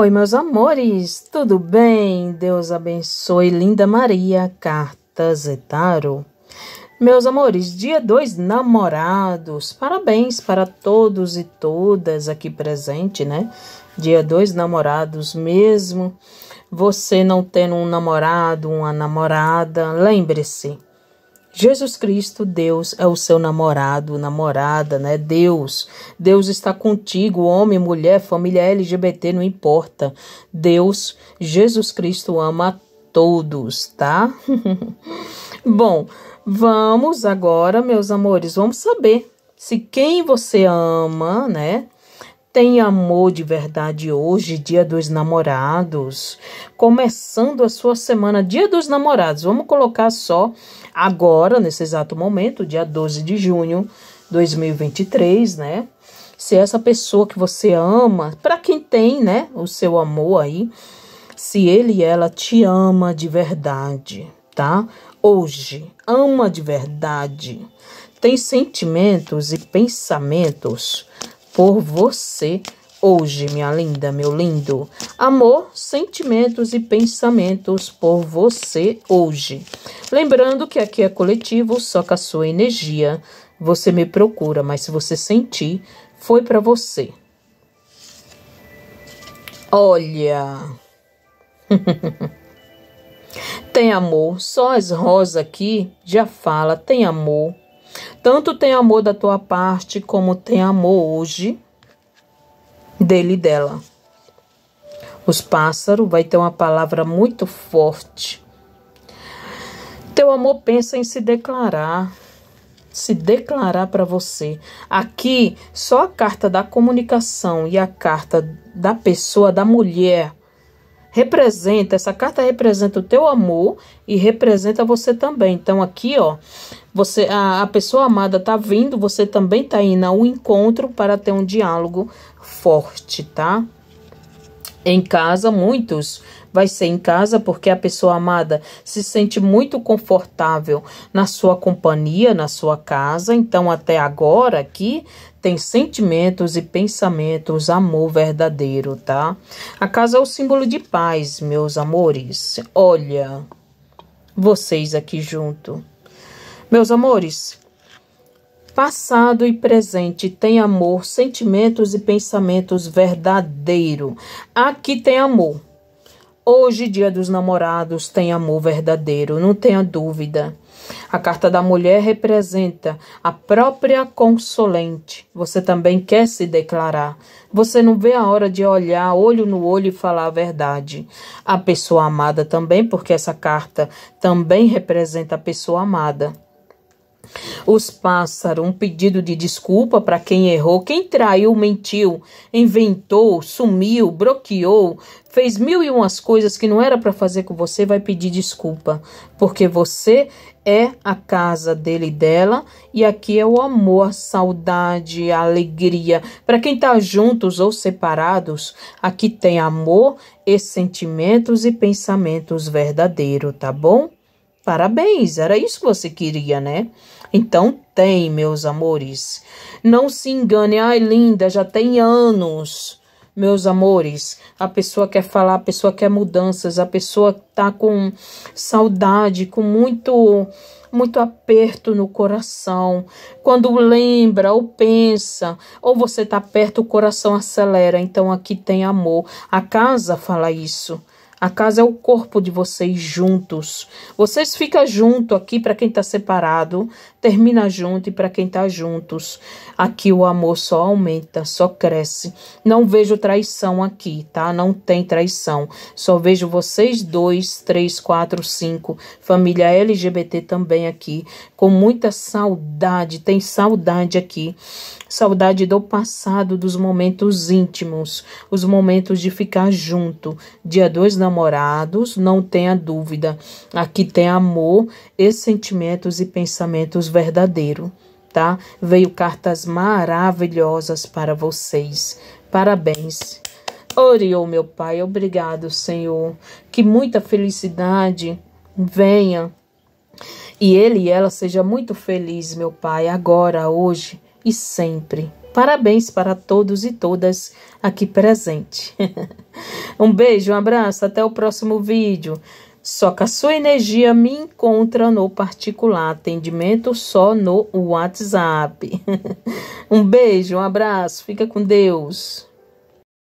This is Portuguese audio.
Oi, meus amores, tudo bem? Deus abençoe, linda Maria, e taro. Meus amores, dia dois namorados. Parabéns para todos e todas aqui presente, né? Dia dois namorados mesmo. Você não tendo um namorado, uma namorada, lembre-se, Jesus Cristo, Deus, é o seu namorado, namorada, né? Deus. Deus está contigo, homem, mulher, família LGBT, não importa. Deus, Jesus Cristo ama a todos, tá? Bom, vamos agora, meus amores, vamos saber se quem você ama, né? tem amor de verdade hoje, dia dos namorados, começando a sua semana, dia dos namorados. Vamos colocar só agora, nesse exato momento, dia 12 de junho 2023, né? Se é essa pessoa que você ama, para quem tem, né, o seu amor aí, se ele e ela te ama de verdade, tá? Hoje, ama de verdade. Tem sentimentos e pensamentos por você hoje, minha linda, meu lindo. Amor, sentimentos e pensamentos por você hoje. Lembrando que aqui é coletivo, só com a sua energia. Você me procura, mas se você sentir, foi para você. Olha. tem amor, só as rosas aqui já fala, tem amor. Tanto tem amor da tua parte como tem amor hoje dele e dela. Os pássaros vai ter uma palavra muito forte. Teu amor pensa em se declarar, se declarar para você. Aqui só a carta da comunicação e a carta da pessoa, da mulher representa, essa carta representa o teu amor e representa você também. Então aqui, ó, você a, a pessoa amada tá vindo, você também tá indo ao encontro para ter um diálogo forte, tá? Em casa, muitos vai ser em casa, porque a pessoa amada se sente muito confortável na sua companhia, na sua casa. Então, até agora aqui tem sentimentos e pensamentos, amor verdadeiro, tá? A casa é o símbolo de paz, meus amores. Olha, vocês aqui junto. Meus amores, passado e presente tem amor, sentimentos e pensamentos verdadeiro. Aqui tem amor. Hoje, dia dos namorados, tem amor verdadeiro, não tenha dúvida. A carta da mulher representa a própria consolente. Você também quer se declarar. Você não vê a hora de olhar olho no olho e falar a verdade. A pessoa amada também, porque essa carta também representa a pessoa amada. Os pássaros, um pedido de desculpa para quem errou, quem traiu, mentiu, inventou, sumiu, bloqueou, fez mil e umas coisas que não era para fazer com você, vai pedir desculpa, porque você é a casa dele e dela, e aqui é o amor, a saudade, a alegria. Para quem está juntos ou separados, aqui tem amor e sentimentos e pensamentos verdadeiros, tá bom? Parabéns, era isso que você queria, né? Então tem, meus amores. Não se engane, ai linda, já tem anos. Meus amores, a pessoa quer falar, a pessoa quer mudanças, a pessoa tá com saudade, com muito muito aperto no coração. Quando lembra ou pensa, ou você tá perto, o coração acelera. Então aqui tem amor. A casa fala isso. A casa é o corpo de vocês juntos. Vocês ficam junto aqui para quem está separado, termina junto e para quem está juntos. Aqui o amor só aumenta, só cresce. Não vejo traição aqui, tá? Não tem traição. Só vejo vocês dois, três, quatro, cinco, família LGBT também aqui, com muita saudade. Tem saudade aqui saudade do passado, dos momentos íntimos, os momentos de ficar junto. Dia dois namorados, não tenha dúvida. Aqui tem amor e sentimentos e pensamentos verdadeiros. Tá? Veio cartas maravilhosas para vocês. Parabéns. Oriô, meu Pai, obrigado, Senhor. Que muita felicidade venha. E ele e ela seja muito feliz, meu Pai, agora, hoje e sempre. Parabéns para todos e todas aqui presente. um beijo, um abraço, até o próximo vídeo. Só que a sua energia me encontra no particular, atendimento só no WhatsApp. um beijo, um abraço, fica com Deus.